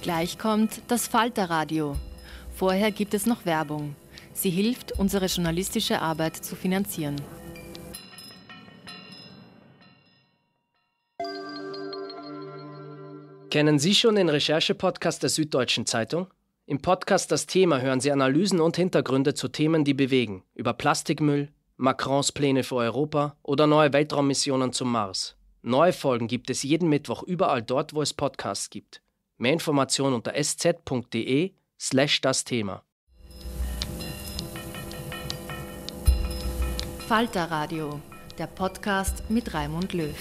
Gleich kommt das Falterradio. Vorher gibt es noch Werbung. Sie hilft, unsere journalistische Arbeit zu finanzieren. Kennen Sie schon den Recherche-Podcast der Süddeutschen Zeitung? Im Podcast Das Thema hören Sie Analysen und Hintergründe zu Themen, die bewegen, über Plastikmüll, Macrons Pläne für Europa oder neue Weltraummissionen zum Mars. Neue Folgen gibt es jeden Mittwoch überall dort, wo es Podcasts gibt. Mehr Informationen unter sz.de slash das Thema. Falter Radio, der Podcast mit Raimund Löw.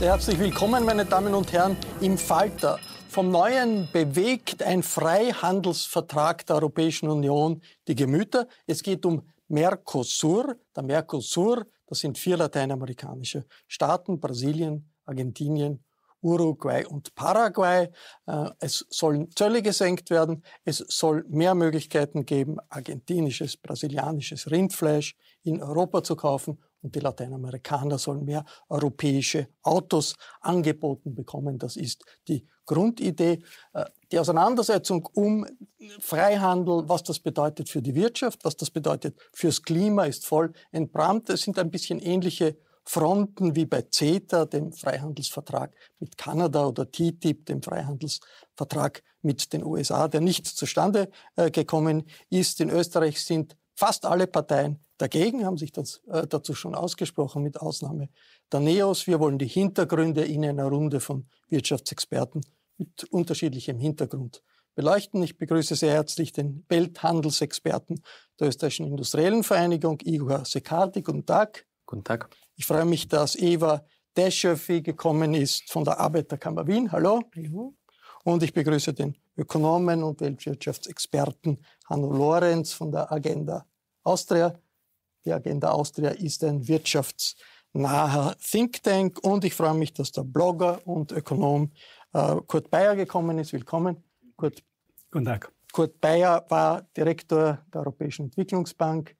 Sehr herzlich willkommen, meine Damen und Herren, im Falter. Vom Neuen bewegt ein Freihandelsvertrag der Europäischen Union die Gemüter. Es geht um Mercosur. Der Mercosur, das sind vier lateinamerikanische Staaten, Brasilien, Argentinien Uruguay und Paraguay. Äh, es sollen Zölle gesenkt werden. Es soll mehr Möglichkeiten geben, argentinisches, brasilianisches Rindfleisch in Europa zu kaufen. Und die Lateinamerikaner sollen mehr europäische Autos angeboten bekommen. Das ist die Grundidee. Äh, die Auseinandersetzung um Freihandel, was das bedeutet für die Wirtschaft, was das bedeutet fürs Klima, ist voll entbrannt. Es sind ein bisschen ähnliche Fronten wie bei CETA, dem Freihandelsvertrag mit Kanada, oder TTIP, dem Freihandelsvertrag mit den USA, der nicht zustande äh, gekommen ist. In Österreich sind fast alle Parteien dagegen, haben sich das, äh, dazu schon ausgesprochen, mit Ausnahme der NEOS. Wir wollen die Hintergründe in einer Runde von Wirtschaftsexperten mit unterschiedlichem Hintergrund beleuchten. Ich begrüße sehr herzlich den Welthandelsexperten der Österreichischen Industriellen Vereinigung, Igor Sekardi. Guten Tag. Guten Tag. Ich freue mich, dass Eva Deschöffi gekommen ist von der Arbeiterkammer Wien. Hallo. Hallo. Und ich begrüße den Ökonomen und Weltwirtschaftsexperten Hanno Lorenz von der Agenda Austria. Die Agenda Austria ist ein wirtschaftsnaher Think Tank und ich freue mich, dass der Blogger und Ökonom äh, Kurt Bayer gekommen ist. Willkommen, Kurt. Guten Tag. Kurt Bayer war Direktor der Europäischen Entwicklungsbank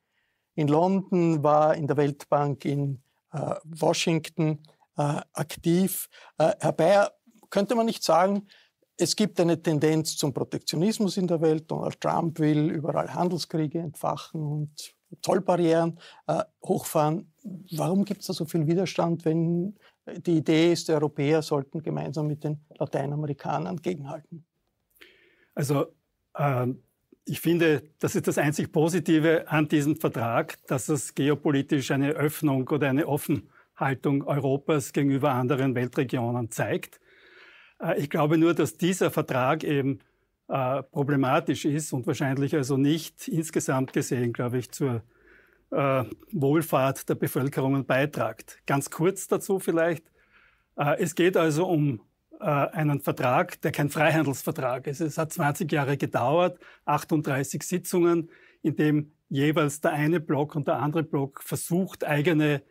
in London, war in der Weltbank in äh, Washington äh, aktiv äh, herbei. Könnte man nicht sagen, es gibt eine Tendenz zum Protektionismus in der Welt. Donald Trump will überall Handelskriege entfachen und Zollbarrieren hochfahren. Warum gibt es da so viel Widerstand, wenn die Idee ist, die Europäer sollten gemeinsam mit den Lateinamerikanern gegenhalten? Also äh, ich finde, das ist das einzig Positive an diesem Vertrag, dass es geopolitisch eine Öffnung oder eine Offenhaltung Europas gegenüber anderen Weltregionen zeigt. Äh, ich glaube nur, dass dieser Vertrag eben äh, problematisch ist und wahrscheinlich also nicht insgesamt gesehen, glaube ich, zur äh, Wohlfahrt der Bevölkerungen beitragt. Ganz kurz dazu vielleicht. Es geht also um äh, einen Vertrag, der kein Freihandelsvertrag ist. Es hat 20 Jahre gedauert, 38 Sitzungen, in dem jeweils der eine Block und der andere Block versucht, eigene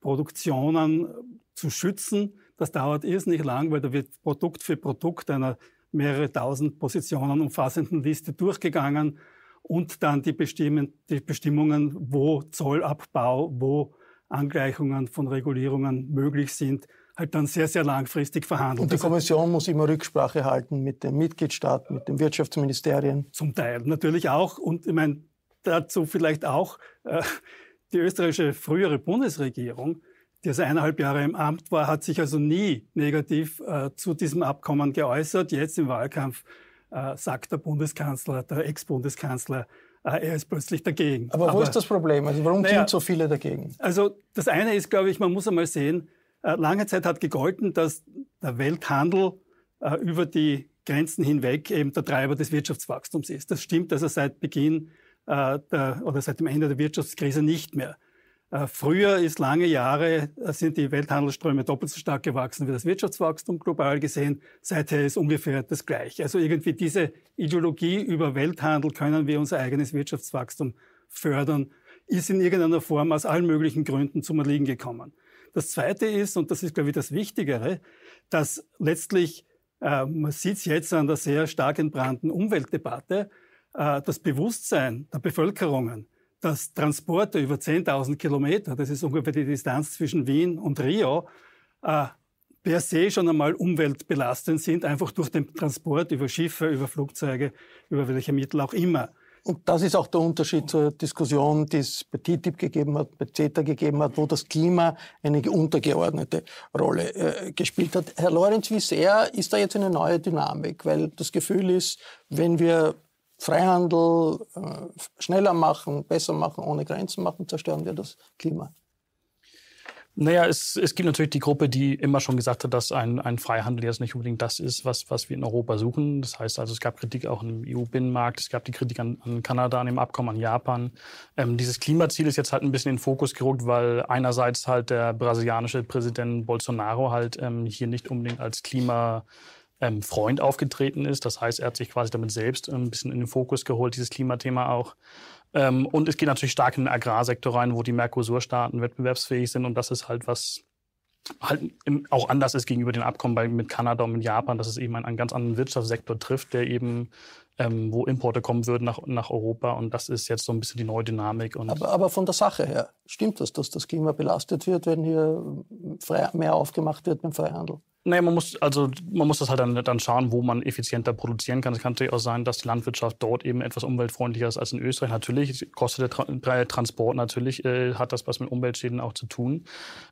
Produktionen äh, zu schützen. Das dauert irrsinnig lang, weil da wird Produkt für Produkt einer mehrere tausend Positionen umfassenden Liste durchgegangen und dann die, Bestimm die Bestimmungen, wo Zollabbau, wo Angleichungen von Regulierungen möglich sind, halt dann sehr, sehr langfristig verhandelt. Und die also Kommission muss immer Rücksprache halten mit den Mitgliedstaaten, mit den Wirtschaftsministerien. Zum Teil natürlich auch. Und ich meine, dazu vielleicht auch äh, die österreichische frühere Bundesregierung, die also eineinhalb Jahre im Amt war, hat sich also nie negativ äh, zu diesem Abkommen geäußert. Jetzt im Wahlkampf äh, sagt der Bundeskanzler, der Ex-Bundeskanzler, er ist plötzlich dagegen. Aber wo Aber, ist das Problem? Also warum naja, sind so viele dagegen? Also das eine ist, glaube ich, man muss einmal sehen, äh, lange Zeit hat gegolten, dass der Welthandel äh, über die Grenzen hinweg eben der Treiber des Wirtschaftswachstums ist. Das stimmt also seit Beginn äh, der, oder seit dem Ende der Wirtschaftskrise nicht mehr. Früher ist lange Jahre, sind die Welthandelsströme doppelt so stark gewachsen wie das Wirtschaftswachstum global gesehen. Seither ist ungefähr das Gleiche. Also irgendwie diese Ideologie über Welthandel können wir unser eigenes Wirtschaftswachstum fördern, ist in irgendeiner Form aus allen möglichen Gründen zum Erliegen gekommen. Das Zweite ist, und das ist, glaube ich, das Wichtigere, dass letztlich, äh, man sieht es jetzt an der sehr stark entbrannten Umweltdebatte, äh, das Bewusstsein der Bevölkerungen, dass Transporte über 10.000 Kilometer, das ist ungefähr die Distanz zwischen Wien und Rio, äh, per se schon einmal umweltbelastend sind, einfach durch den Transport über Schiffe, über Flugzeuge, über welche Mittel auch immer. Und das ist auch der Unterschied zur Diskussion, die es bei TTIP gegeben hat, bei CETA gegeben hat, wo das Klima eine untergeordnete Rolle äh, gespielt hat. Herr Lorenz, wie sehr ist da jetzt eine neue Dynamik? Weil das Gefühl ist, wenn wir Freihandel äh, schneller machen, besser machen, ohne Grenzen machen, zerstören wir das Klima. Naja, es, es gibt natürlich die Gruppe, die immer schon gesagt hat, dass ein, ein Freihandel jetzt nicht unbedingt das ist, was, was wir in Europa suchen. Das heißt also, es gab Kritik auch im EU-Binnenmarkt, es gab die Kritik an, an, Kanada, an dem Abkommen, an Japan. Ähm, dieses Klimaziel ist jetzt halt ein bisschen in den Fokus gerückt, weil einerseits halt der brasilianische Präsident Bolsonaro halt ähm, hier nicht unbedingt als Klima ähm, Freund aufgetreten ist. Das heißt, er hat sich quasi damit selbst ähm, ein bisschen in den Fokus geholt, dieses Klimathema auch. Ähm, und es geht natürlich stark in den Agrarsektor rein, wo die Mercosur-Staaten wettbewerbsfähig sind. Und das ist halt was halt auch anders ist gegenüber den Abkommen bei, mit Kanada und mit Japan, dass es eben einen, einen ganz anderen Wirtschaftssektor trifft, der eben ähm, wo Importe kommen würden nach, nach Europa. Und das ist jetzt so ein bisschen die neue Dynamik. aber, aber von der Sache her, stimmt das, dass das Klima belastet wird, wenn hier äh, frei, mehr aufgemacht wird mit dem Freihandel? Nee, man muss, also man muss das halt dann, dann schauen, wo man effizienter produzieren kann. Es kann natürlich auch sein, dass die Landwirtschaft dort eben etwas umweltfreundlicher ist als in Österreich. Natürlich kostet der Tra Transport natürlich, äh, hat das was mit Umweltschäden auch zu tun.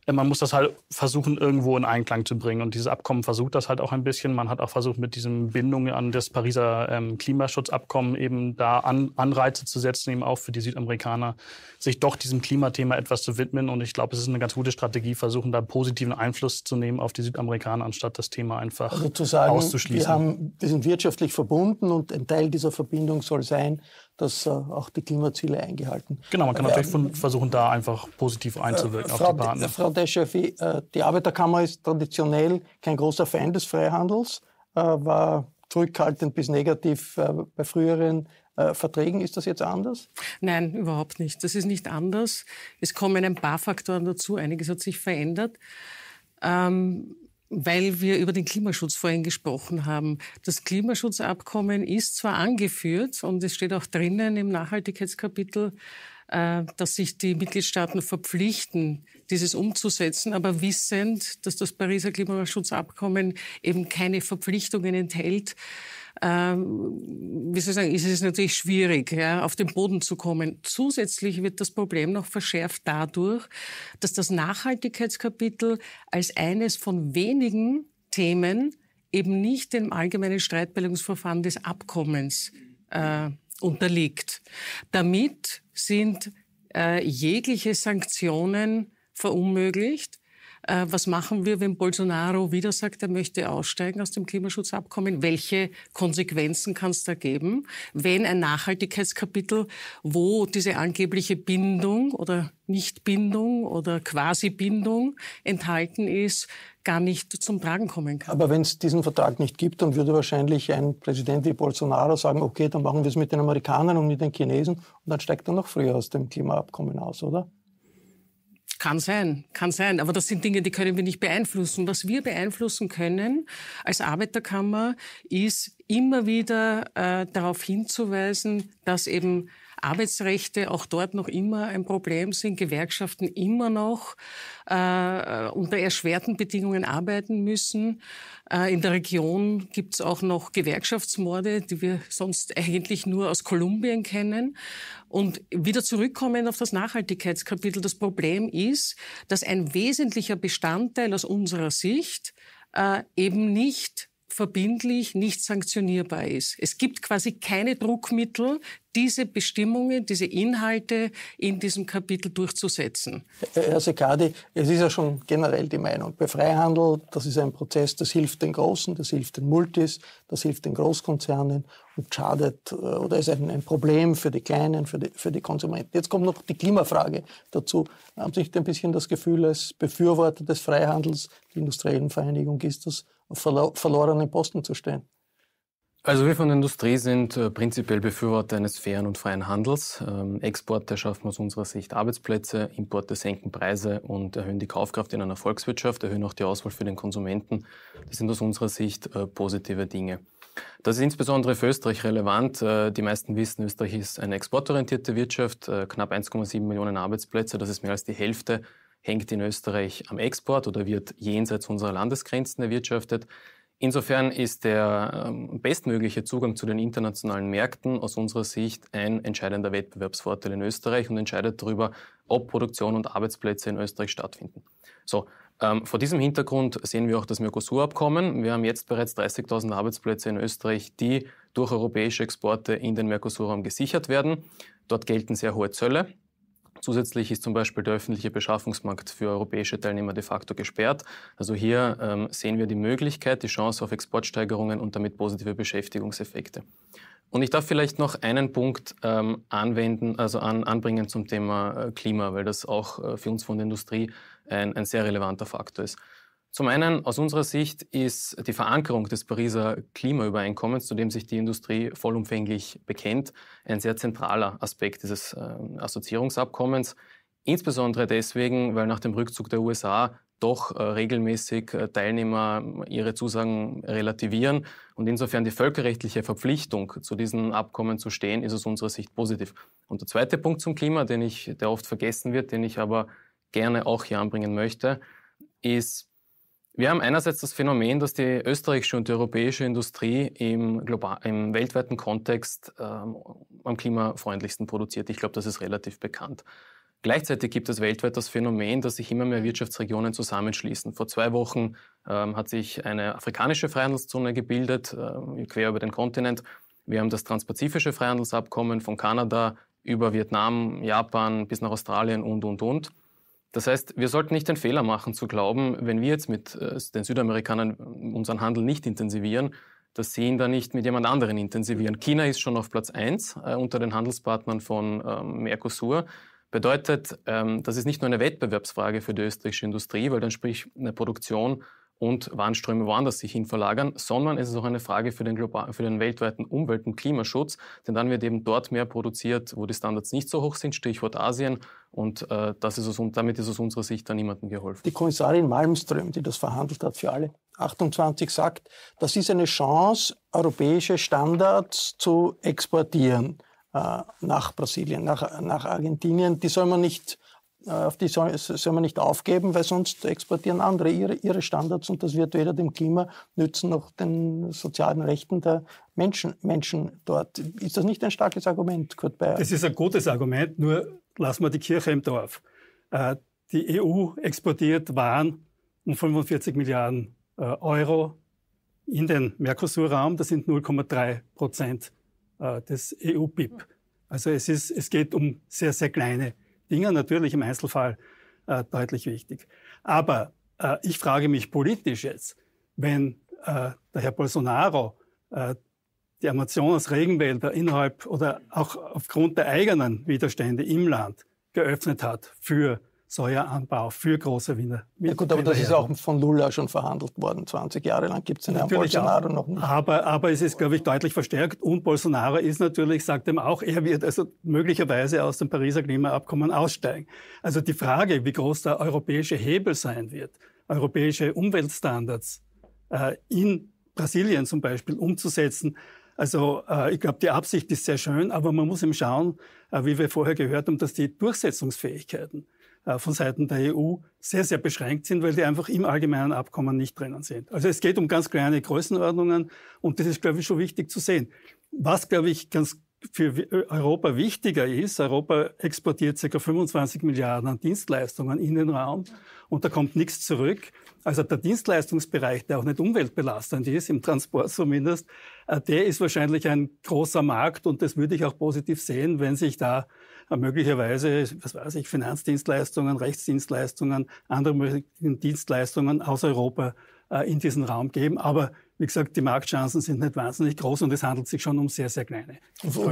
Äh, man muss das halt versuchen, irgendwo in Einklang zu bringen. Und dieses Abkommen versucht das halt auch ein bisschen. Man hat auch versucht, mit diesen Bindungen an das Pariser ähm, Klimaschutzabkommen eben da an, Anreize zu setzen, eben auch für die Südamerikaner, sich doch diesem Klimathema etwas zu widmen. Und ich glaube, es ist eine ganz gute Strategie, versuchen da positiven Einfluss zu nehmen auf die Südamerikaner anstatt das Thema einfach also zu sagen, auszuschließen. Wir, haben, wir sind wirtschaftlich verbunden und ein Teil dieser Verbindung soll sein, dass äh, auch die Klimaziele eingehalten werden. Genau, man kann äh, natürlich von, versuchen, da einfach positiv äh, einzuwirken äh, auf Frau, die Partner. Frau Deschafi, die Arbeiterkammer ist traditionell kein großer Fan des Freihandels, äh, war zurückhaltend bis negativ äh, bei früheren Verträgen ist das jetzt anders? Nein, überhaupt nicht. Das ist nicht anders. Es kommen ein paar Faktoren dazu. Einiges hat sich verändert. Ähm, weil wir über den Klimaschutz vorhin gesprochen haben. Das Klimaschutzabkommen ist zwar angeführt und es steht auch drinnen im Nachhaltigkeitskapitel, äh, dass sich die Mitgliedstaaten verpflichten, dieses umzusetzen, aber wissend, dass das Pariser Klimaschutzabkommen eben keine Verpflichtungen enthält, ähm, wie soll ich sagen, ist es natürlich schwierig, ja, auf den Boden zu kommen. Zusätzlich wird das Problem noch verschärft dadurch, dass das Nachhaltigkeitskapitel als eines von wenigen Themen eben nicht dem allgemeinen Streitbildungsverfahren des Abkommens äh, unterliegt. Damit sind äh, jegliche Sanktionen verunmöglicht. Äh, was machen wir, wenn Bolsonaro wieder sagt, er möchte aussteigen aus dem Klimaschutzabkommen? Welche Konsequenzen kann es da geben? Wenn ein Nachhaltigkeitskapitel, wo diese angebliche Bindung oder Nichtbindung oder Quasi-Bindung enthalten ist, gar nicht zum Tragen kommen kann. Aber wenn es diesen Vertrag nicht gibt, dann würde wahrscheinlich ein Präsident wie Bolsonaro sagen, okay, dann machen wir es mit den Amerikanern und mit den Chinesen und dann steigt er noch früher aus dem Klimaabkommen aus, oder? Kann sein, kann sein. Aber das sind Dinge, die können wir nicht beeinflussen. Was wir beeinflussen können als Arbeiterkammer, ist immer wieder äh, darauf hinzuweisen, dass eben Arbeitsrechte auch dort noch immer ein Problem sind, Gewerkschaften immer noch äh, unter erschwerten Bedingungen arbeiten müssen. Äh, in der Region gibt es auch noch Gewerkschaftsmorde, die wir sonst eigentlich nur aus Kolumbien kennen. Und wieder zurückkommen auf das Nachhaltigkeitskapitel. Das Problem ist, dass ein wesentlicher Bestandteil aus unserer Sicht äh, eben nicht verbindlich, nicht sanktionierbar ist. Es gibt quasi keine Druckmittel, diese Bestimmungen, diese Inhalte in diesem Kapitel durchzusetzen. Äh, Herr Sekadi, es ist ja schon generell die Meinung, bei Freihandel, das ist ein Prozess, das hilft den Großen, das hilft den Multis, das hilft den Großkonzernen und schadet äh, oder ist ein, Problem für die Kleinen, für die, für die Konsumenten. Jetzt kommt noch die Klimafrage dazu. Haben Sie nicht ein bisschen das Gefühl, als Befürworter des Freihandels, die Industriellen Vereinigung ist das, auf verlorenen Posten zu stehen. Also wir von der Industrie sind äh, prinzipiell Befürworter eines fairen und freien Handels. Ähm, Exporte schaffen aus unserer Sicht Arbeitsplätze, Importe senken Preise und erhöhen die Kaufkraft in einer Volkswirtschaft, erhöhen auch die Auswahl für den Konsumenten. Das sind aus unserer Sicht äh, positive Dinge. Das ist insbesondere für Österreich relevant. Äh, die meisten wissen, Österreich ist eine exportorientierte Wirtschaft, knapp 1,7 Millionen Arbeitsplätze. Das ist mehr als die Hälfte hängt in Österreich am Export oder wird jenseits unserer Landesgrenzen erwirtschaftet. Insofern ist der ähm, bestmögliche Zugang zu den internationalen Märkten aus unserer Sicht ein entscheidender Wettbewerbsvorteil in Österreich und entscheidet darüber, ob Produktion und Arbeitsplätze in Österreich stattfinden. So, ähm, vor diesem Hintergrund sehen wir auch das Mercosur-Abkommen. Wir haben jetzt bereits 30.000 Arbeitsplätze in Österreich, die durch europäische Exporte in den Mercosur-Raum gesichert werden. Dort gelten sehr hohe Zölle. Zusätzlich ist zum Beispiel der öffentliche Beschaffungsmarkt für europäische Teilnehmer de facto gesperrt. Also hier ähm, sehen wir die Möglichkeit, die Chance auf Exportsteigerungen und damit positive Beschäftigungseffekte. Und ich darf vielleicht noch einen Punkt ähm, anwenden, also an, anbringen zum Thema äh, Klima, weil das auch äh, für uns von der Industrie ein, ein sehr relevanter Faktor ist. Zum einen, aus unserer Sicht ist die Verankerung des Pariser Klimaübereinkommens, zu dem sich die Industrie vollumfänglich bekennt, ein sehr zentraler Aspekt dieses ähm, Assoziierungsabkommens. Insbesondere deswegen, weil nach dem Rückzug der USA doch äh, regelmäßig äh, Teilnehmer ihre Zusagen relativieren. Und insofern die völkerrechtliche Verpflichtung, zu diesen Abkommen zu stehen, ist aus unserer Sicht positiv. Und der zweite Punkt zum Klima, den ich, der oft vergessen wird, den ich aber gerne auch hier anbringen möchte, ist, wir haben einerseits das Phänomen, dass die österreichische und die europäische Industrie im, global, im weltweiten Kontext ähm, am klimafreundlichsten produziert. Ich glaube, das ist relativ bekannt. Gleichzeitig gibt es weltweit das Phänomen, dass sich immer mehr Wirtschaftsregionen zusammenschließen. Vor zwei Wochen ähm, hat sich eine afrikanische Freihandelszone gebildet, äh, quer über den Kontinent. Wir haben das transpazifische Freihandelsabkommen von Kanada über Vietnam, Japan bis nach Australien und, und, und. Das heißt, wir sollten nicht den Fehler machen zu glauben, wenn wir jetzt mit äh, den Südamerikanern unseren Handel nicht intensivieren, dass sie ihn dann nicht mit jemand anderen intensivieren. China ist schon auf Platz 1 äh, unter den Handelspartnern von ähm, Mercosur. Bedeutet, ähm, das ist nicht nur eine Wettbewerbsfrage für die österreichische Industrie, weil dann sprich eine Produktion und Warnströme woanders sich hin verlagern, sondern es ist auch eine Frage für den, global, für den weltweiten Umwelt- und Klimaschutz, denn dann wird eben dort mehr produziert, wo die Standards nicht so hoch sind, Stichwort Asien, und äh, das ist es, damit ist aus unserer Sicht dann niemandem geholfen. Die Kommissarin Malmström, die das verhandelt hat für alle 28, sagt, das ist eine Chance, europäische Standards zu exportieren äh, nach Brasilien, nach, nach Argentinien. Die soll man nicht äh, auf die soll, soll man nicht aufgeben, weil sonst exportieren andere ihre, ihre Standards und das wird weder dem Klima nützen noch den sozialen Rechten der Menschen, Menschen dort. Ist das nicht ein starkes Argument, Kurt Bayer? Das ist ein gutes Argument, nur lassen wir die Kirche im Dorf. Äh, die EU exportiert Waren um 45 Milliarden äh, Euro in den Mercosur-Raum. Das sind 0,3 Prozent des EU-BIP. Also es, ist, es geht um sehr, sehr kleine Dingen natürlich im Einzelfall äh, deutlich wichtig. Aber äh, ich frage mich politisch jetzt, wenn äh, der Herr Bolsonaro äh, die Amazonas-Regenwälder innerhalb oder auch aufgrund der eigenen Widerstände im Land geöffnet hat für Säueranbau für große Wiener. Ja gut, aber das ist auch von Lula schon verhandelt worden. 20 Jahre lang gibt es einen natürlich Bolsonaro auch, noch nicht. Aber, aber es ist, glaube ich, deutlich verstärkt. Und Bolsonaro ist natürlich, sagt ihm auch, er wird also möglicherweise aus dem Pariser Klimaabkommen aussteigen. Also die Frage, wie groß der europäische Hebel sein wird, europäische Umweltstandards äh, in Brasilien zum Beispiel umzusetzen, also äh, ich glaube, die Absicht ist sehr schön, aber man muss eben schauen, äh, wie wir vorher gehört haben, dass die Durchsetzungsfähigkeiten äh, von Seiten der EU sehr, sehr beschränkt sind, weil die einfach im allgemeinen Abkommen nicht drinnen sind. Also es geht um ganz kleine Größenordnungen und das ist, glaube ich, schon wichtig zu sehen. Was, glaube ich, ganz für äh, Europa wichtiger ist, Europa exportiert ca. 25 Milliarden an Dienstleistungen in den Raum und da kommt nichts zurück. Also der Dienstleistungsbereich, der auch nicht umweltbelastend ist, im Transport zumindest, äh, der ist wahrscheinlich ein großer Markt und das würde ich auch positiv sehen, wenn sich da möglicherweise, was weiß ich, Finanzdienstleistungen, Rechtsdienstleistungen, andere möglichen Dienstleistungen aus Europa äh, in diesen Raum geben. Aber wie gesagt, die Marktchancen sind nicht wahnsinnig groß und es handelt sich schon um sehr, sehr kleine.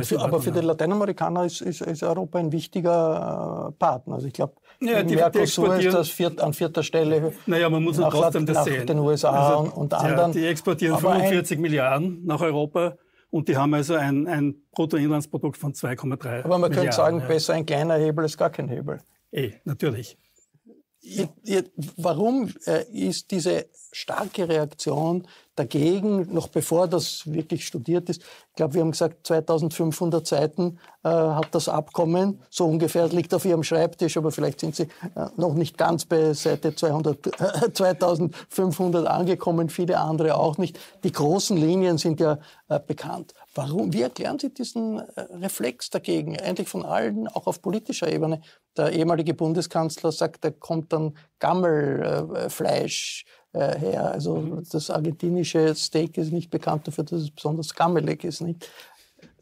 Für, aber für die Lateinamerikaner ist, ist, ist, Europa ein wichtiger äh, Partner. Also ich glaube, ja, die, Mercosur die ist das vier, an vierter Stelle. Naja, man muss nach, trotzdem das nach sehen. den USA also, und, und anderen. Ja, die exportieren aber 45 ein, Milliarden nach Europa und die haben also ein, ein Bruttoinlandsprodukt von 2,3 Aber man Milliarden, könnte sagen, ja. besser ein kleiner Hebel als gar kein Hebel. Eh, natürlich warum äh, ist diese starke Reaktion dagegen, noch bevor das wirklich studiert ist? Ich glaube, wir haben gesagt, 2500 Seiten äh, hat das Abkommen, so ungefähr liegt auf Ihrem Schreibtisch, aber vielleicht sind Sie äh, noch nicht ganz bei Seite 200, 2500 angekommen, viele andere auch nicht. Die großen Linien sind ja bekannt. Warum, wie erklären Sie diesen äh, Reflex dagegen? Eigentlich von allen, auch auf politischer Ebene. Der ehemalige Bundeskanzler sagt, da kommt dann Gammelfleisch äh, äh, her. Also mhm. das argentinische Steak ist nicht bekannt dafür, dass es besonders gammelig ist. Nicht?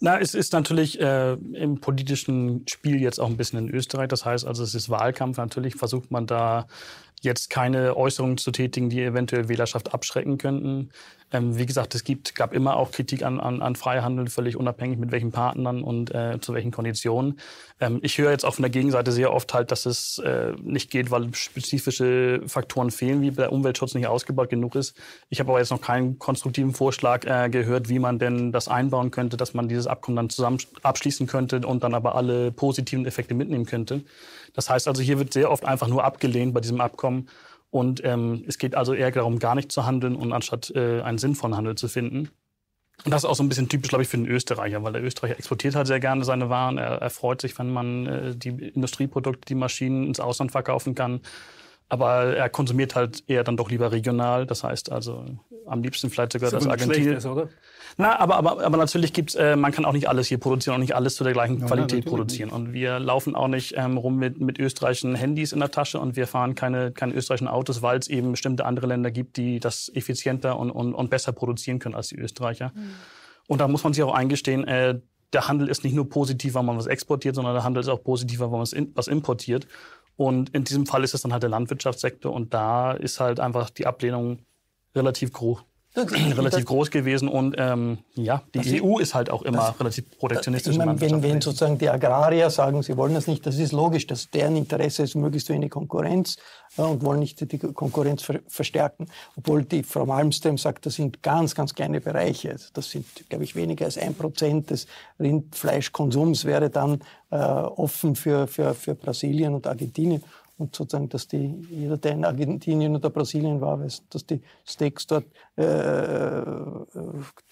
Na, es ist natürlich äh, im politischen Spiel jetzt auch ein bisschen in Österreich. Das heißt also, es ist Wahlkampf. Natürlich versucht man da jetzt keine Äußerungen zu tätigen, die eventuell Wählerschaft abschrecken könnten. Ähm, wie gesagt, es gibt, gab immer auch Kritik an, an, an Freihandel, völlig unabhängig mit welchen Partnern und äh, zu welchen Konditionen. Ähm, ich höre jetzt auch von der Gegenseite sehr oft halt, dass es äh, nicht geht, weil spezifische Faktoren fehlen, wie der Umweltschutz nicht ausgebaut genug ist. Ich habe aber jetzt noch keinen konstruktiven Vorschlag äh, gehört, wie man denn das einbauen könnte, dass man dieses Abkommen dann zusammen abschließen könnte und dann aber alle positiven Effekte mitnehmen könnte. Das heißt also, hier wird sehr oft einfach nur abgelehnt bei diesem Abkommen. Und ähm, es geht also eher darum, gar nicht zu handeln und anstatt äh, einen sinnvollen Handel zu finden. Und das ist auch so ein bisschen typisch, glaube ich, für den Österreicher, weil der Österreicher exportiert halt sehr gerne seine Waren. Er, er freut sich, wenn man äh, die Industrieprodukte, die Maschinen ins Ausland verkaufen kann. Aber er konsumiert halt eher dann doch lieber regional. Das heißt also am liebsten vielleicht sogar das, das Argentinien. Ist, oder? Na, aber, aber, aber natürlich gibt's, äh, man kann auch nicht alles hier produzieren und nicht alles zu der gleichen no, Qualität produzieren. Nicht. Und wir laufen auch nicht ähm, rum mit, mit österreichischen Handys in der Tasche und wir fahren keine, keine österreichischen Autos, weil es eben bestimmte andere Länder gibt, die das effizienter und, und, und besser produzieren können als die Österreicher. Mhm. Und da muss man sich auch eingestehen, äh, der Handel ist nicht nur positiv, wenn man was exportiert, sondern der Handel ist auch positiver, wenn man was importiert. Und in diesem Fall ist es dann halt der Landwirtschaftssektor und da ist halt einfach die Ablehnung relativ groß relativ groß gewesen und ähm, ja, die EU ist halt auch immer das, relativ protektionistisch. Ich meine, wenn, wenn sozusagen die Agrarier sagen, sie wollen das nicht, das ist logisch, dass deren Interesse ist möglichst wenig Konkurrenz ja, äh, und wollen nicht die Konkurrenz ver verstärken, obwohl die Frau Malmström sagt, das sind ganz, ganz kleine Bereiche. Also das sind, glaube ich, weniger als ein Prozent des Rindfleischkonsums wäre dann äh, offen für, für, für Brasilien und Argentinien und sozusagen, dass die, jeder, der in Argentinien oder Brasilien war, weiß, dass die Steaks dort äh, äh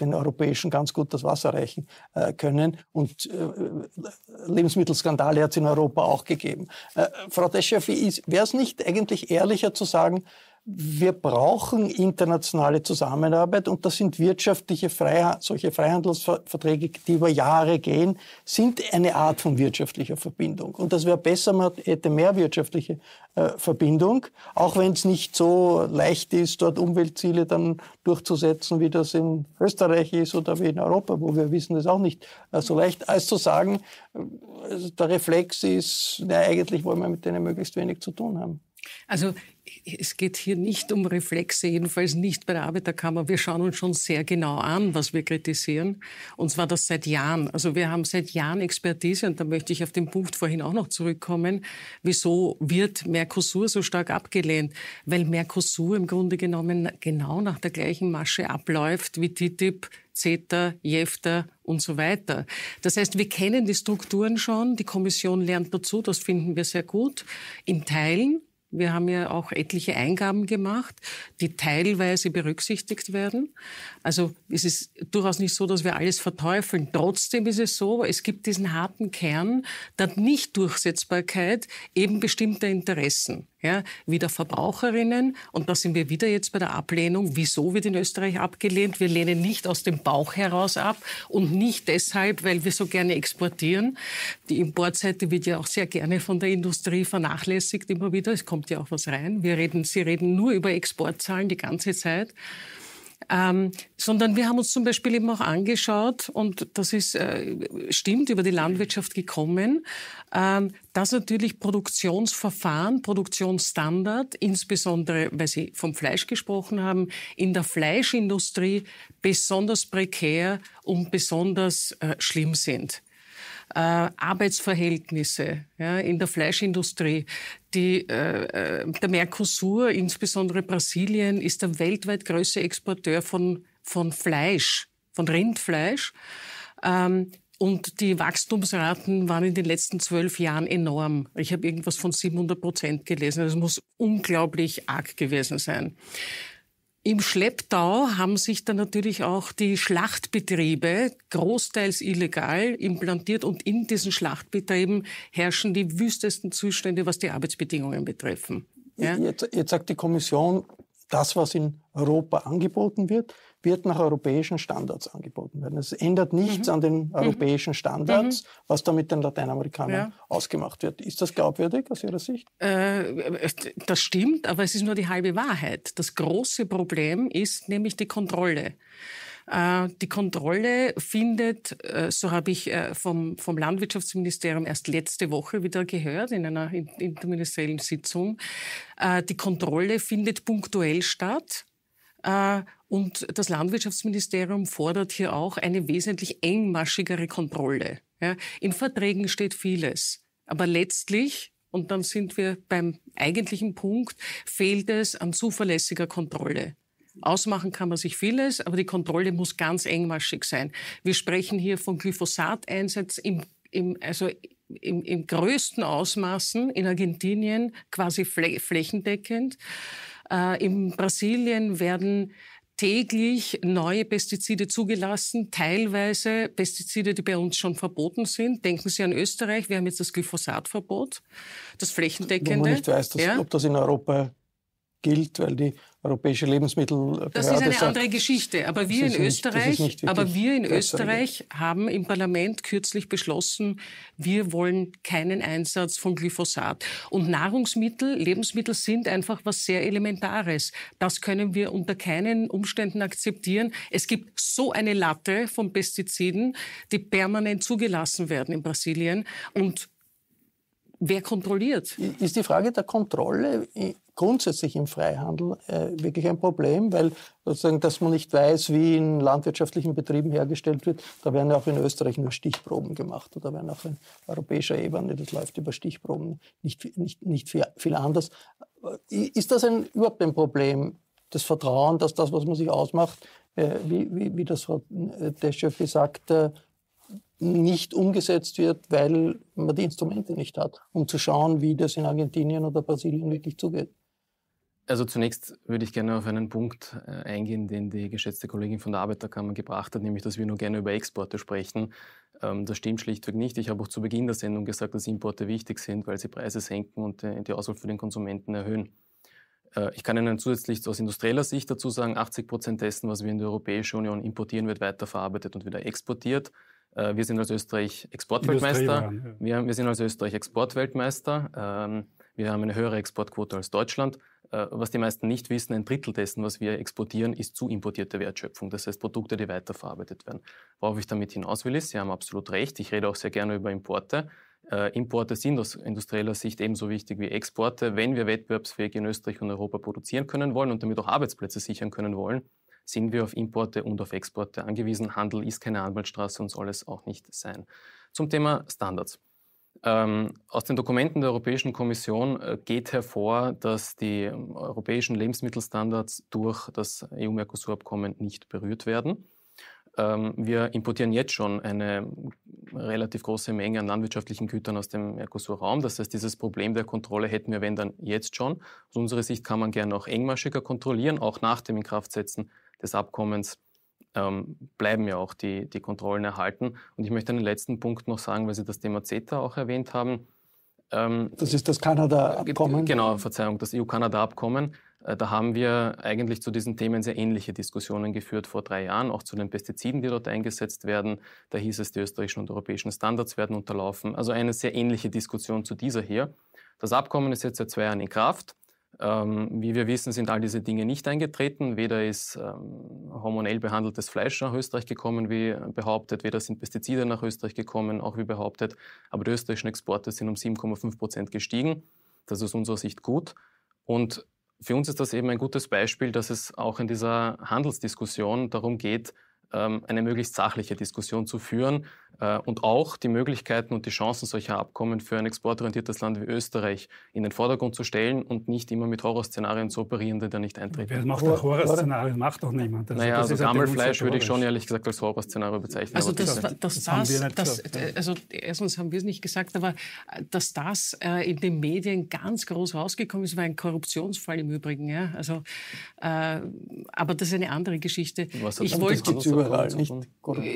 den Europäischen ganz gut das Wasser reichen äh, können. Und äh, Lebensmittelskandale hat es in Europa auch gegeben. Äh, Frau Deschaffi, wäre es nicht eigentlich ehrlicher zu sagen, wir brauchen internationale Zusammenarbeit und das sind wirtschaftliche Freihandel, solche Freihandelsverträge, die über Jahre gehen, sind eine Art von wirtschaftlicher Verbindung. Und das wäre besser, man hätte mehr wirtschaftliche äh, Verbindung, auch wenn es nicht so leicht ist, dort Umweltziele dann durchzusetzen, wie das in Österreich ist oder wie in Europa, wo wir wissen, das ist auch nicht äh, so leicht, als zu sagen, äh, der Reflex ist, na, eigentlich wollen wir mit denen möglichst wenig zu tun haben. Also es geht hier nicht um Reflexe, jedenfalls nicht bei der Arbeiterkammer. Wir schauen uns schon sehr genau an, was wir kritisieren. Und zwar das seit Jahren. Also wir haben seit Jahren Expertise, und da möchte ich auf den Punkt vorhin auch noch zurückkommen. Wieso wird Mercosur so stark abgelehnt? Weil Mercosur im Grunde genommen genau nach der gleichen Masche abläuft wie TTIP, CETA, JEFTA und so weiter. Das heißt, wir kennen die Strukturen schon. Die Kommission lernt dazu. Das finden wir sehr gut. In Teilen. Wir haben ja auch etliche Eingaben gemacht, die teilweise berücksichtigt werden. Also es ist durchaus nicht so, dass wir alles verteufeln. Trotzdem ist es so, es gibt diesen harten Kern der Nichtdurchsetzbarkeit eben bestimmter Interessen. Ja, der Verbraucherinnen. Und da sind wir wieder jetzt bei der Ablehnung. Wieso wird in Österreich abgelehnt? Wir lehnen nicht aus dem Bauch heraus ab und nicht deshalb, weil wir so gerne exportieren. Die Importseite wird ja auch sehr gerne von der Industrie vernachlässigt immer wieder. Es kommt kommt ja auch was rein. Wir reden, Sie reden nur über Exportzahlen die ganze Zeit. Ähm, sondern wir haben uns zum Beispiel eben auch angeschaut, und das ist, äh, stimmt, über die Landwirtschaft gekommen, ähm, dass natürlich Produktionsverfahren, Produktionsstandard, insbesondere, weil Sie vom Fleisch gesprochen haben, in der Fleischindustrie besonders prekär und besonders äh, schlimm sind. Äh, Arbeitsverhältnisse ja, in der Fleischindustrie. Die, äh, äh, der Mercosur, insbesondere Brasilien, ist der weltweit größte Exporteur von, von Fleisch, von Rindfleisch. Ähm, und die Wachstumsraten waren in den letzten zwölf Jahren enorm. Ich habe irgendwas von 700 Prozent gelesen. Das muss unglaublich arg gewesen sein. Im Schlepptau haben sich dann natürlich auch die Schlachtbetriebe großteils illegal implantiert und in diesen Schlachtbetrieben herrschen die wüstesten Zustände, was die Arbeitsbedingungen betreffen. Ja? Jetzt, jetzt sagt die Kommission, das, was in Europa angeboten wird, wird nach europäischen Standards angeboten werden. Es ändert nichts mhm. an den mhm. europäischen Standards, mhm. was da mit den Lateinamerikanern ja. ausgemacht wird. Ist das glaubwürdig aus Ihrer Sicht? Äh, das stimmt, aber es ist nur die halbe Wahrheit. Das große Problem ist nämlich die Kontrolle. Äh, die Kontrolle findet, äh, so habe ich äh, vom, vom Landwirtschaftsministerium erst letzte Woche wieder gehört, in einer interministeriellen Sitzung, die Kontrolle findet punktuell statt äh, und das Landwirtschaftsministerium fordert hier auch eine wesentlich engmaschigere Kontrolle. in Verträgen steht vieles. Aber letztlich, und dann sind wir beim eigentlichen Punkt, fehlt es an zuverlässiger Kontrolle. Ausmachen kann man sich vieles, aber die Kontrolle muss ganz engmaschig sein. Wir sprechen hier von Glyphosateinsatz im, im, also im, im größten Ausmaßen in Argentinien, quasi flächendeckend. Äh, in Brasilien werden täglich neue Pestizide zugelassen, teilweise Pestizide, die bei uns schon verboten sind. Denken Sie an Österreich, wir haben jetzt das Glyphosatverbot, das flächendeckende. Wo man nicht weiß, dass, ja. ob das in Europa gilt, weil die europäische Lebensmittel. Äh, das ist eine sagt, andere Geschichte. Aber wir in Österreich, nicht, aber wir in Österreich haben im Parlament kürzlich beschlossen, wir wollen keinen Einsatz von Glyphosat. Und Nahrungsmittel, Lebensmittel sind einfach was sehr Elementares. Das können wir unter keinen Umständen akzeptieren. Es gibt so eine Latte von Pestiziden, die permanent zugelassen werden in Brasilien und Wer kontrolliert? Ist die Frage der Kontrolle äh, grundsätzlich im Freihandel äh, wirklich ein Problem, weil sozusagen, dass man nicht weiß, wie in landwirtschaftlichen Betrieben hergestellt wird, da werden ja auch in Österreich nur Stichproben gemacht oder werden auch in europäischer Ebene, das läuft über Stichproben, nicht, nicht, nicht viel anders. Äh, ist das ein, überhaupt ein Problem, das Vertrauen, dass das, was man sich ausmacht, äh, wie, wie, wie das Frau Deschew äh, gesagt, äh, nicht umgesetzt wird, weil man die Instrumente nicht hat, um zu schauen, wie das in Argentinien oder Brasilien wirklich zugeht. Also zunächst würde ich gerne auf einen Punkt äh, eingehen, den die geschätzte Kollegin von der Arbeiterkammer gebracht hat, nämlich dass wir nur gerne über Exporte sprechen. Ähm, das stimmt schlichtweg nicht. Ich habe auch zu Beginn der Sendung gesagt, dass Importe wichtig sind, weil sie Preise senken und äh, die Auswahl für den Konsumenten erhöhen. Äh, ich kann Ihnen zusätzlich aus industrieller Sicht dazu sagen, 80 Prozent dessen, was wir in die Europäische Union importieren, wird weiterverarbeitet und wieder exportiert. Äh, wir sind als Österreich Exportweltmeister. Wir, wir, sind als Österreich Exportweltmeister. Ähm, wir haben eine höhere Exportquote als Deutschland. Äh, was die meisten nicht wissen, ein Drittel dessen, was wir exportieren, ist zu importierte Wertschöpfung. Das heißt Produkte, die weiterverarbeitet werden. Worauf ich damit hinaus will, ist, Sie haben absolut recht. Ich rede auch sehr gerne über Importe. Äh, Importe sind aus industrieller Sicht ebenso wichtig wie Exporte. Wenn wir wettbewerbsfähig in Österreich und Europa produzieren können wollen und damit auch Arbeitsplätze sichern können wollen, sind wir auf Importe und auf Exporte angewiesen. Handel ist keine Anwaltsstraße und soll es auch nicht sein. Zum Thema Standards. Ähm, aus den Dokumenten der Europäischen Kommission äh, geht hervor, dass die ähm, europäischen Lebensmittelstandards durch das EU-Mercosur-Abkommen nicht berührt werden. Ähm, wir importieren jetzt schon eine ähm, relativ große Menge an landwirtschaftlichen Gütern aus dem Mercosur-Raum. Das heißt, dieses Problem der Kontrolle hätten wir, wenn dann, jetzt schon. Aus unserer Sicht kann man gerne auch engmaschiger kontrollieren, auch nach dem Inkraftsetzen des Abkommens ähm, bleiben ja auch die, die Kontrollen erhalten. Und ich möchte einen letzten Punkt noch sagen, weil Sie das Thema CETA auch erwähnt haben. Ähm, das ist das Kanada-Abkommen? Genau, Verzeihung, das EU-Kanada-Abkommen. Äh, da haben wir eigentlich zu diesen Themen sehr ähnliche Diskussionen geführt vor drei Jahren, auch zu den Pestiziden, die dort eingesetzt werden. Da hieß es, die österreichischen und europäischen Standards werden unterlaufen. Also eine sehr ähnliche Diskussion zu dieser hier. Das Abkommen ist jetzt seit zwei Jahren in Kraft. Ähm, wie wir wissen, sind all diese Dinge nicht eingetreten. Weder ist ähm, hormonell behandeltes Fleisch nach Österreich gekommen, wie behauptet, weder sind Pestizide nach Österreich gekommen, auch wie behauptet. Aber die österreichischen Exporte sind um 7,5 Prozent gestiegen. Das ist aus unserer Sicht gut. Und für uns ist das eben ein gutes Beispiel, dass es auch in dieser Handelsdiskussion darum geht, ähm, eine möglichst sachliche Diskussion zu führen, äh, und auch die Möglichkeiten und die Chancen solcher Abkommen für ein exportorientiertes Land wie Österreich in den Vordergrund zu stellen und nicht immer mit Horrorszenarien zu operieren, die da nicht eintreten. Wer macht doch Horrorszenarien? Macht doch niemand. Also naja, also Gammelfleisch würde ich schon ehrlich gesagt als Horrorszenario bezeichnen. Also, das, das, das, das, also erstens haben wir es nicht gesagt, aber äh, dass das äh, in den Medien ganz groß rausgekommen ist, war ein Korruptionsfall im Übrigen. Ja? Also, aber das ist eine andere Geschichte. Was hat ich wollte, das gibt's überall, nicht?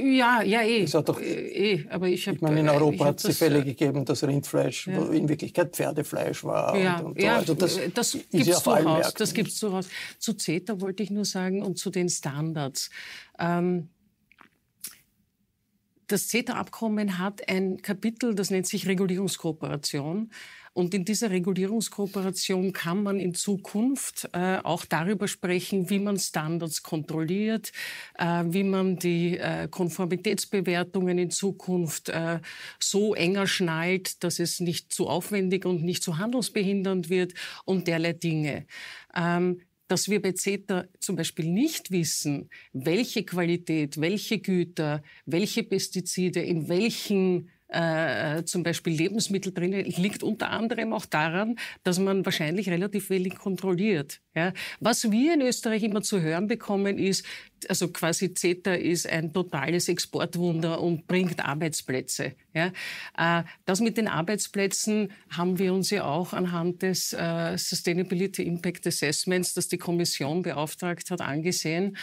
Ja, ja, eh eh, aber ich habe. Ich meine, in äh, Europa hat es Fälle äh, gegeben, dass Rindfleisch ja. in Wirklichkeit Pferdefleisch war. Ja, und, und ja also das, äh, das gibt es durchaus. Das gibt's durchaus. Zu CETA wollte ich nur sagen und zu den Standards. Ähm, das CETA-Abkommen hat ein Kapitel, das nennt sich Regulierungskooperation. Und in dieser Regulierungskooperation kann man in Zukunft äh, auch darüber sprechen, wie man Standards kontrolliert, äh, wie man die äh, Konformitätsbewertungen in Zukunft äh, so enger schnallt, dass es nicht zu aufwendig und nicht zu handelsbehindernd wird und derlei Dinge. Ähm, dass wir bei CETA zum Beispiel nicht wissen, welche Qualität, welche Güter, welche Pestizide in welchen äh, zum Beispiel Lebensmittel drin liegt unter anderem auch daran, dass man wahrscheinlich relativ wenig kontrolliert. Ja? Was wir in Österreich immer zu hören bekommen ist, also quasi CETA ist ein totales Exportwunder und bringt Arbeitsplätze. Ja, äh, das mit den Arbeitsplätzen haben wir uns ja auch anhand des äh, Sustainability Impact Assessments, das die Kommission beauftragt hat, angesehen.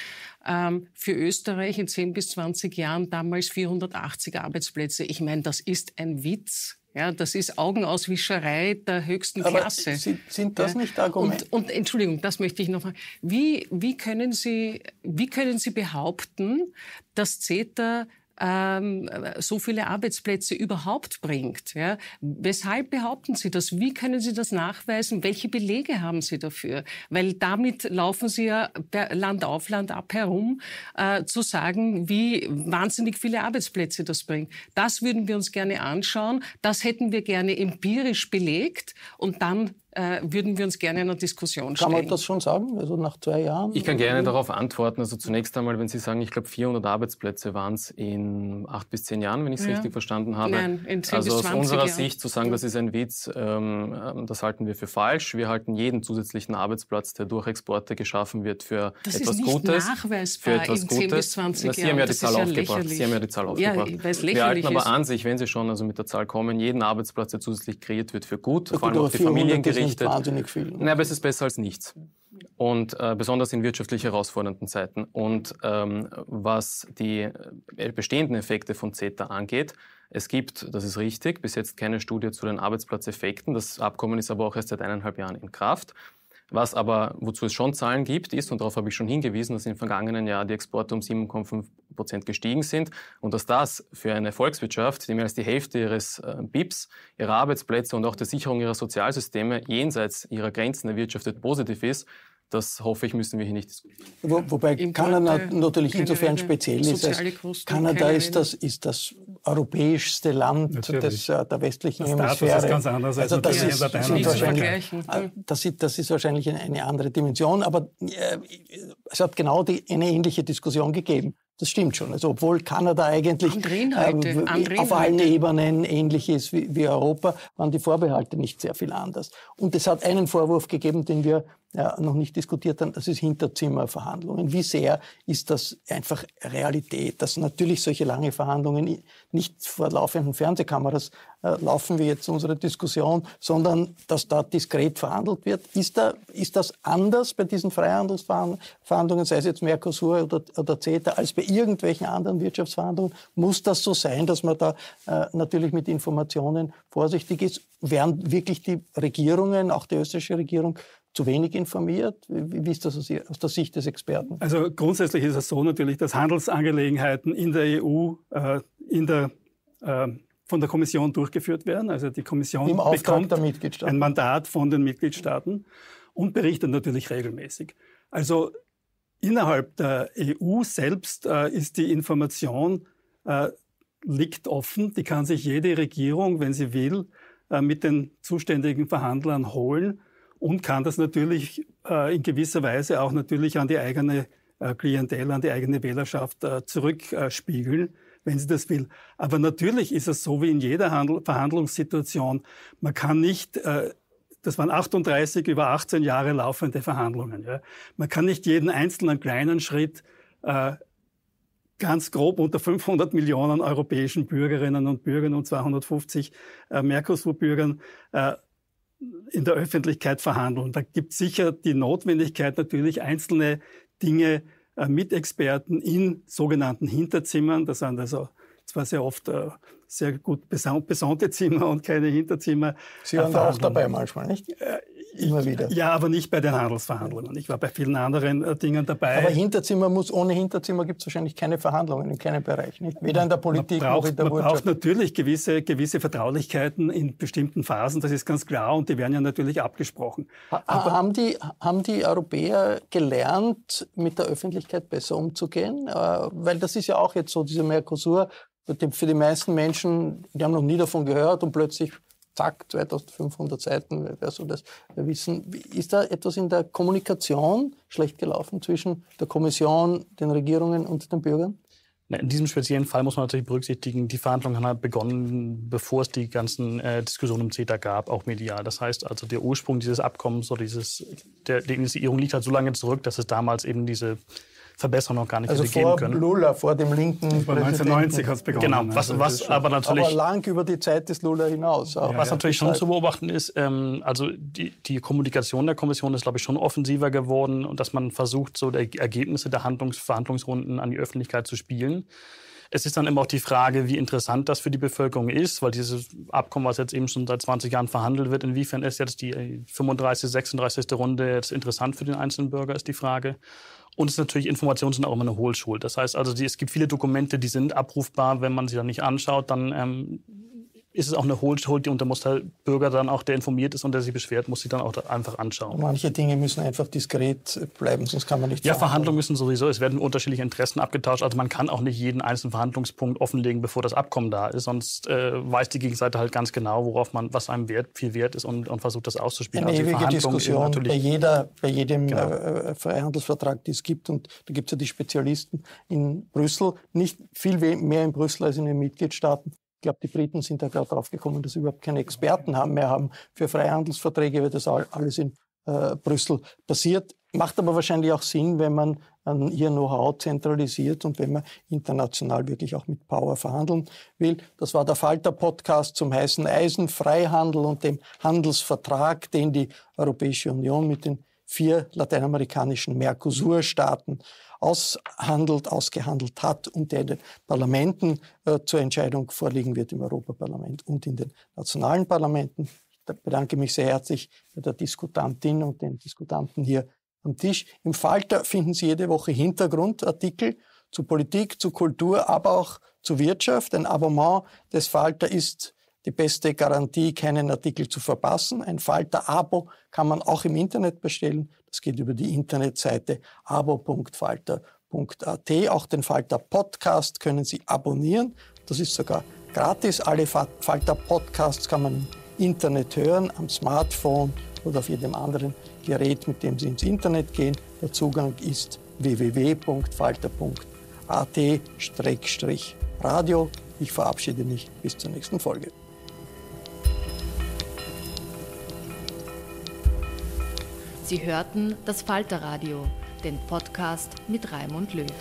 Ähm, für Österreich in 10 bis 20 Jahren damals 480 Arbeitsplätze. Ich meine, das ist ein Witz. Ja, das ist Augenauswischerei der höchsten Aber Klasse. Sind, sind das nicht Argumente? Und, und Entschuldigung, das möchte ich noch fragen. Wie, wie, können Sie, wie können Sie behaupten, dass CETA ähm, so viele Arbeitsplätze überhaupt bringt. Ja? Weshalb behaupten Sie das? Wie können Sie das nachweisen? Welche Belege haben Sie dafür? Weil damit laufen Sie ja Land auf, Land ab herum, äh, zu sagen, wie wahnsinnig viele Arbeitsplätze das bringt. Das würden wir uns gerne anschauen. Das hätten wir gerne empirisch belegt und dann äh, würden wir uns gerne in einer Diskussion stellen. Kann man das schon sagen? Also nach zwei Jahren? Ich kann gerne darauf antworten. Also zunächst einmal, wenn Sie sagen, ich glaube 400 Arbeitsplätze waren es in acht bis zehn Jahren, wenn ich es ja. richtig verstanden habe. Nein, in 10 also bis 20 aus unserer Jahren. Sicht zu sagen, das ist ein Witz, ähm, ähm, das halten wir für falsch. Wir halten jeden zusätzlichen Arbeitsplatz, der durch Exporte geschaffen wird, für das etwas ist nicht Gutes. Nachweisbar für etwas in 10 Gutes. bis 20 Na, Sie Haben ja die Zahl ja aufgebracht. Lächerlich. Sie haben ja die Zahl aufgebracht. Ja, wir halten aber ist. an sich, wenn Sie schon also mit der Zahl kommen, jeden Arbeitsplatz, der zusätzlich kreiert wird, für gut, ja, vor allem auch die Familiengerichte gerichtet. wahnsinnig viel. Ne? Nein, aber es ist besser als nichts. Und äh, besonders in wirtschaftlich herausfordernden Zeiten. Und ähm, was die äh, bestehenden Effekte von CETA angeht, es gibt, das ist richtig, bis jetzt keine Studie zu den Arbeitsplatzeffekten. Das Abkommen ist aber auch erst seit eineinhalb Jahren in Kraft. Was aber, wozu es schon Zahlen gibt, ist, und darauf habe ich schon hingewiesen, dass im vergangenen Jahr die Exporte um 7,5 Prozent gestiegen sind und dass das für eine Volkswirtschaft, die mehr als die Hälfte ihres äh, BIPs, ihrer Arbeitsplätze und auch der Sicherung ihrer Sozialsysteme jenseits ihrer Grenzen erwirtschaftet, positiv ist, das hoffe ich, müssen wir hier nicht diskutieren. Wo, wobei Im Kanada natürlich insofern speziell ist. Kosten, Kanada ist das, ist das europäischste Land des, äh, der westlichen das also Hemisphäre. Das ist ganz anders als also das, wahrscheinlich, ah, das ist wahrscheinlich eine andere Dimension, aber äh, es hat genau die, eine ähnliche Diskussion gegeben. Das stimmt schon. Also obwohl Kanada eigentlich ähm, auf allen Ebenen ähnlich ist wie, wie, Europa, waren die Vorbehalte nicht sehr viel anders. Und es hat einen Vorwurf gegeben, den wir ja, noch nicht diskutiert haben, das ist Hinterzimmerverhandlungen. Wie sehr ist das einfach Realität, dass natürlich solche lange Verhandlungen nicht vor laufenden Fernsehkameras äh, laufen wir jetzt unsere Diskussion, sondern dass da diskret verhandelt wird. Ist, da, ist das anders bei diesen Freihandelsverhandlungen, sei es jetzt Mercosur oder, oder CETA, als bei irgendwelchen anderen Wirtschaftsverhandlungen? Muss das so sein, dass man da äh, natürlich mit Informationen vorsichtig ist? Werden wirklich die Regierungen, auch die österreichische Regierung, zu wenig informiert? Wie ist das aus der Sicht des Experten? Also grundsätzlich ist es so natürlich, dass Handelsangelegenheiten in der EU, äh, in der äh, von der Kommission durchgeführt werden. Also die Kommission bekommt ein Mandat von den Mitgliedstaaten und berichtet natürlich regelmäßig. Also innerhalb der EU selbst äh, ist die Information äh, liegt offen. Die kann sich jede Regierung, wenn sie will, äh, mit den zuständigen Verhandlern holen und kann das natürlich äh, in gewisser Weise auch natürlich an die eigene äh, Klientel, an die eigene Wählerschaft äh, zurückspiegeln wenn sie das will. Aber natürlich ist es so wie in jeder Handl Verhandlungssituation. Man kann nicht äh, das waren 38 über 18 Jahre laufende Verhandlungen. Ja. Man kann nicht jeden einzelnen kleinen Schritt äh, ganz grob unter 500 Millionen europäischen Bürgerinnen und Bürgern und 250 äh, Mercosur-Bürgern äh, in der Öffentlichkeit verhandeln. Da gibt es sicher die Notwendigkeit, natürlich einzelne Dinge zu äh, mit Experten in sogenannten Hinterzimmern. Das sind also zwar sehr oft äh, sehr gut besonnte Zimmer und keine Hinterzimmer. Sie waren da auch dabei manchmal, nicht? Äh, Immer wieder. Ja, aber nicht bei den Handelsverhandlungen. Ich war bei vielen anderen äh, Dingen dabei. Aber Hinterzimmer muss, ohne Hinterzimmer gibt es wahrscheinlich keine Verhandlungen in keinem Bereich, nicht? Weder in der Politik braucht, noch in der man Wirtschaft. Man braucht natürlich gewisse, gewisse Vertraulichkeiten in bestimmten Phasen, das ist ganz klar, und die werden ja natürlich abgesprochen. Ha, aber haben die, haben die Europäer gelernt, mit der Öffentlichkeit besser umzugehen? Äh, weil das ist ja auch jetzt so, diese Mercosur, für die meisten Menschen, die haben noch nie davon gehört und plötzlich zack, 2500 Seiten, wer soll das wissen? Ist da etwas in der Kommunikation schlecht gelaufen zwischen der Kommission, den Regierungen und den Bürgern? In diesem speziellen Fall muss man natürlich berücksichtigen, die Verhandlungen haben halt begonnen, bevor es die ganzen äh, Diskussionen um CETA gab, auch medial. Das heißt also, der Ursprung dieses Abkommens oder dieses, der, der Initiierung liegt halt so lange zurück, dass es damals eben diese Verbesserung noch gar nicht also geben können. Lula, vor dem linken das 1990 hat es begonnen. Genau, ne? was, also was aber natürlich... Aber lang über die Zeit des Lula hinaus. Ja, was ja, natürlich schon zu beobachten ist, ähm, also die, die Kommunikation der Kommission ist, glaube ich, schon offensiver geworden und dass man versucht, so die Ergebnisse der Handlungs Verhandlungsrunden an die Öffentlichkeit zu spielen. Es ist dann immer auch die Frage, wie interessant das für die Bevölkerung ist, weil dieses Abkommen, was jetzt eben schon seit 20 Jahren verhandelt wird, inwiefern ist jetzt die 35, äh, 36. Runde jetzt interessant für den einzelnen Bürger, ist die Frage. Und es ist natürlich, Informationen sind auch immer eine Hohlschuld. Das heißt also, die, es gibt viele Dokumente, die sind abrufbar. Wenn man sie dann nicht anschaut, dann ähm, ist es auch eine Hohlschuld und da muss der Bürger dann auch, der informiert ist und der sich beschwert, muss sich dann auch einfach anschauen. Manche Dinge müssen einfach diskret bleiben, sonst kann man nicht. Ja, Verhandlungen müssen sowieso. Es werden unterschiedliche Interessen abgetauscht. Also man kann auch nicht jeden einzelnen Verhandlungspunkt offenlegen, bevor das Abkommen da ist. Sonst äh, weiß die Gegenseite halt ganz genau, worauf man, was einem wert, viel wert ist und, und versucht das auszuspielen. Eine also ewige Diskussion bei jeder, bei jedem genau. Äh, Freihandelsvertrag, die es gibt und da gibt es ja die Spezialisten in Brüssel, nicht viel mehr in Brüssel als in den Mitgliedstaaten, ich glaube, die Briten sind da gerade drauf gekommen, dass sie überhaupt keine Experten haben mehr haben für Freihandelsverträge, weil das alles in äh, Brüssel passiert. Macht aber wahrscheinlich auch Sinn, wenn man an ihr Know-how zentralisiert und wenn man international wirklich auch mit Power verhandeln will. Das war der Falter-Podcast zum heißen Eisen, Freihandel und dem Handelsvertrag, den die Europäische Union mit den vier lateinamerikanischen Mercosur-Staaten aushandelt, ausgehandelt hat und der in den Parlamenten äh, zur Entscheidung vorliegen wird, im Europaparlament und in den nationalen Parlamenten. Ich bedanke mich sehr herzlich bei der Diskutantin und den Diskutanten hier am Tisch. Im Falter finden Sie jede Woche Hintergrundartikel zu Politik, zu Kultur, aber auch zu Wirtschaft. Ein Abonnement des Falter ist die beste Garantie, keinen Artikel zu verpassen. Ein Falter-Abo kann man auch im Internet bestellen. Das geht über die Internetseite abo.falter.at. Auch den Falter-Podcast können Sie abonnieren. Das ist sogar gratis. Alle Falter-Podcasts kann man im Internet hören, am Smartphone oder auf jedem anderen Gerät, mit dem Sie ins Internet gehen. Der Zugang ist www.falter.at-radio. Ich verabschiede mich bis zur nächsten Folge. Sie hörten das Falterradio, den Podcast mit Raimund Löw.